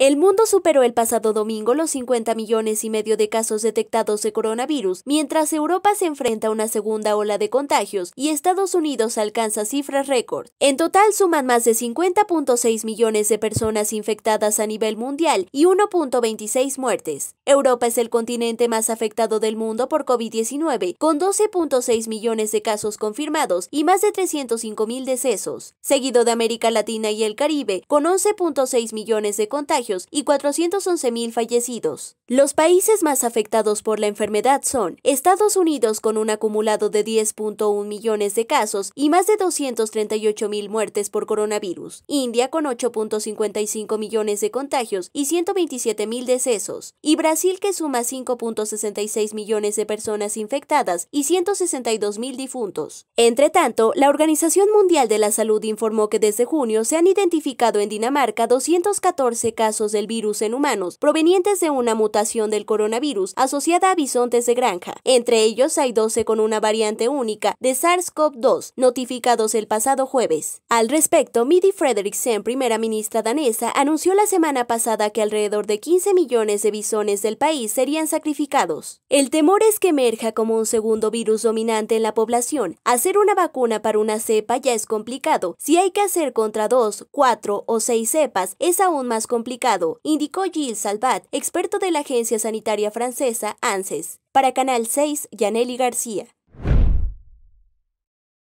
El mundo superó el pasado domingo los 50 millones y medio de casos detectados de coronavirus, mientras Europa se enfrenta a una segunda ola de contagios y Estados Unidos alcanza cifras récord. En total suman más de 50.6 millones de personas infectadas a nivel mundial y 1.26 muertes. Europa es el continente más afectado del mundo por COVID-19, con 12.6 millones de casos confirmados y más de 305 mil decesos, seguido de América Latina y el Caribe, con 11.6 millones de contagios y 411.000 fallecidos. Los países más afectados por la enfermedad son Estados Unidos con un acumulado de 10.1 millones de casos y más de 238.000 muertes por coronavirus, India con 8.55 millones de contagios y 127.000 decesos, y Brasil que suma 5.66 millones de personas infectadas y 162.000 difuntos. Entre tanto, la Organización Mundial de la Salud informó que desde junio se han identificado en Dinamarca 214 casos del virus en humanos provenientes de una mutación del coronavirus asociada a bisontes de granja. Entre ellos hay 12 con una variante única de SARS-CoV-2 notificados el pasado jueves. Al respecto, Midi Frederiksen, primera ministra danesa, anunció la semana pasada que alrededor de 15 millones de bisones del país serían sacrificados. El temor es que emerja como un segundo virus dominante en la población. Hacer una vacuna para una cepa ya es complicado. Si hay que hacer contra dos, cuatro o seis cepas, es aún más complicado indicó Gilles Salvat, experto de la agencia sanitaria francesa ANSES. E Para Canal 6, Yaneli García.